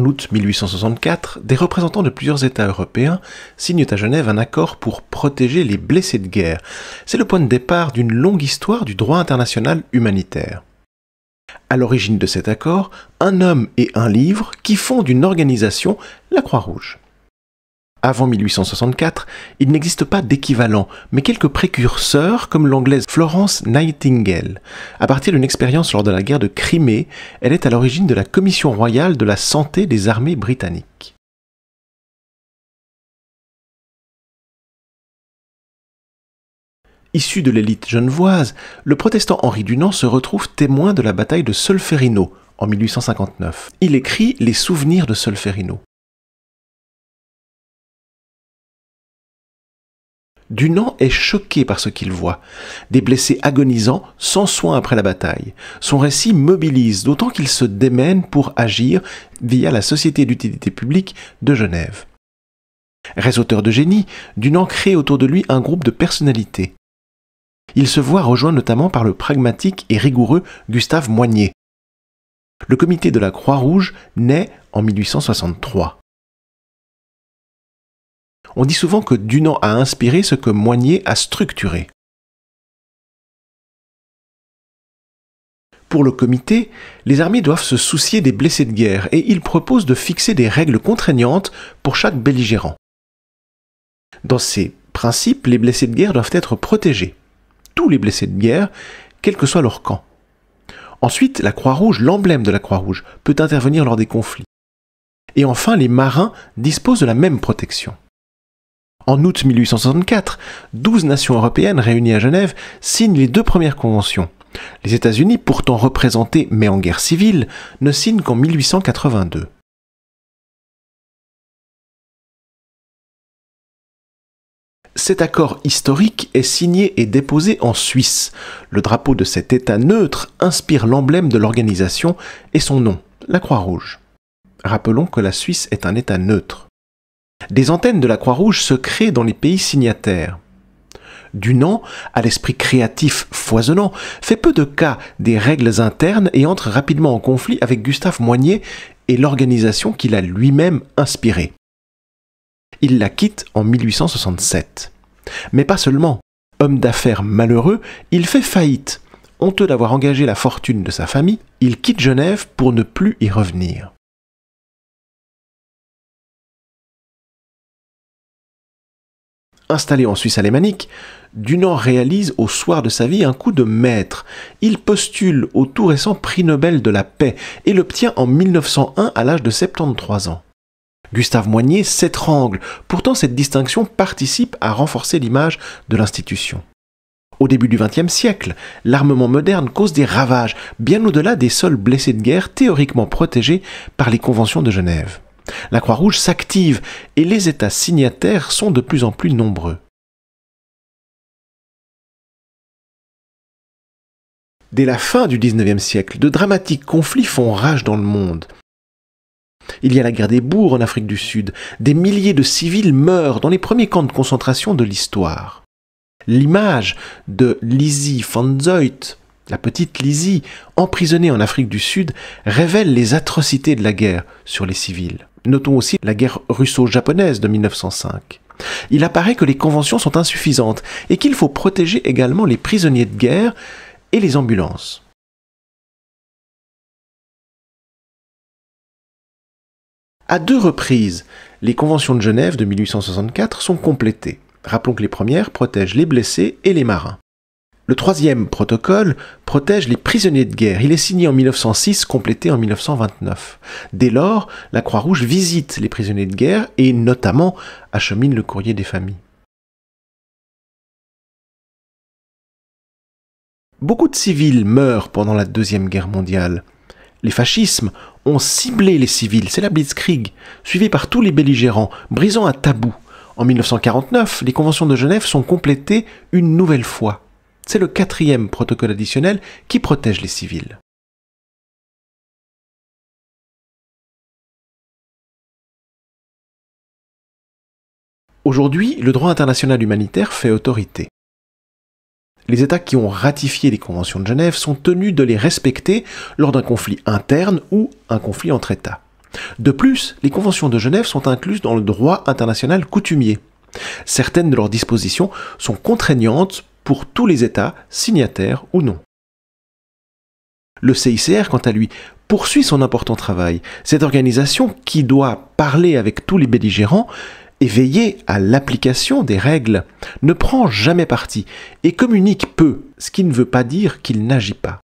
en août 1864, des représentants de plusieurs États européens signent à Genève un accord pour protéger les blessés de guerre. C'est le point de départ d'une longue histoire du droit international humanitaire. À l'origine de cet accord, un homme et un livre qui fondent une organisation, la Croix-Rouge. Avant 1864, il n'existe pas d'équivalent, mais quelques précurseurs comme l'anglaise Florence Nightingale. À partir d'une expérience lors de la guerre de Crimée, elle est à l'origine de la Commission royale de la santé des armées britanniques. Issu de l'élite genevoise, le protestant Henri Dunant se retrouve témoin de la bataille de Solferino en 1859. Il écrit Les souvenirs de Solferino. Dunant est choqué par ce qu'il voit. Des blessés agonisants, sans soin après la bataille. Son récit mobilise, d'autant qu'il se démène pour agir via la Société d'utilité publique de Genève. Réseauteur de génie, Dunant crée autour de lui un groupe de personnalités. Il se voit rejoint notamment par le pragmatique et rigoureux Gustave Moignet. Le comité de la Croix-Rouge naît en 1863. On dit souvent que Dunant a inspiré ce que Moigné a structuré. Pour le comité, les armées doivent se soucier des blessés de guerre et ils proposent de fixer des règles contraignantes pour chaque belligérant. Dans ces principes, les blessés de guerre doivent être protégés. Tous les blessés de guerre, quel que soit leur camp. Ensuite, la Croix-Rouge, l'emblème de la Croix-Rouge, peut intervenir lors des conflits. Et enfin, les marins disposent de la même protection. En août 1864, 12 nations européennes réunies à Genève signent les deux premières conventions. Les États-Unis, pourtant représentés mais en guerre civile, ne signent qu'en 1882. Cet accord historique est signé et déposé en Suisse. Le drapeau de cet État neutre inspire l'emblème de l'organisation et son nom, la Croix-Rouge. Rappelons que la Suisse est un État neutre. Des antennes de la Croix-Rouge se créent dans les pays signataires. Dunant, à l'esprit créatif foisonnant, fait peu de cas des règles internes et entre rapidement en conflit avec Gustave Moignet et l'organisation qu'il a lui-même inspirée. Il la quitte en 1867. Mais pas seulement. Homme d'affaires malheureux, il fait faillite. Honteux d'avoir engagé la fortune de sa famille, il quitte Genève pour ne plus y revenir. installé en Suisse alémanique, Dunant réalise au soir de sa vie un coup de maître. Il postule au tout récent prix Nobel de la paix et l'obtient en 1901 à l'âge de 73 ans. Gustave Moignet s'étrangle, pourtant cette distinction participe à renforcer l'image de l'institution. Au début du XXe siècle, l'armement moderne cause des ravages, bien au-delà des seuls blessés de guerre théoriquement protégés par les conventions de Genève. La Croix-Rouge s'active et les États signataires sont de plus en plus nombreux. Dès la fin du XIXe siècle, de dramatiques conflits font rage dans le monde. Il y a la guerre des bourgs en Afrique du Sud. Des milliers de civils meurent dans les premiers camps de concentration de l'histoire. L'image de Lizzie van Zuyt, la petite Lizzie, emprisonnée en Afrique du Sud, révèle les atrocités de la guerre sur les civils. Notons aussi la guerre russo-japonaise de 1905. Il apparaît que les conventions sont insuffisantes et qu'il faut protéger également les prisonniers de guerre et les ambulances. À deux reprises, les conventions de Genève de 1864 sont complétées. Rappelons que les premières protègent les blessés et les marins. Le troisième protocole protège les prisonniers de guerre. Il est signé en 1906, complété en 1929. Dès lors, la Croix-Rouge visite les prisonniers de guerre et notamment achemine le courrier des familles. Beaucoup de civils meurent pendant la Deuxième Guerre mondiale. Les fascismes ont ciblé les civils, c'est la Blitzkrieg, suivie par tous les belligérants, brisant un tabou. En 1949, les conventions de Genève sont complétées une nouvelle fois. C'est le quatrième protocole additionnel qui protège les civils. Aujourd'hui, le droit international humanitaire fait autorité. Les États qui ont ratifié les conventions de Genève sont tenus de les respecter lors d'un conflit interne ou un conflit entre États. De plus, les conventions de Genève sont incluses dans le droit international coutumier. Certaines de leurs dispositions sont contraignantes pour tous les États, signataires ou non. Le CICR, quant à lui, poursuit son important travail. Cette organisation qui doit parler avec tous les belligérants et veiller à l'application des règles ne prend jamais parti et communique peu, ce qui ne veut pas dire qu'il n'agit pas.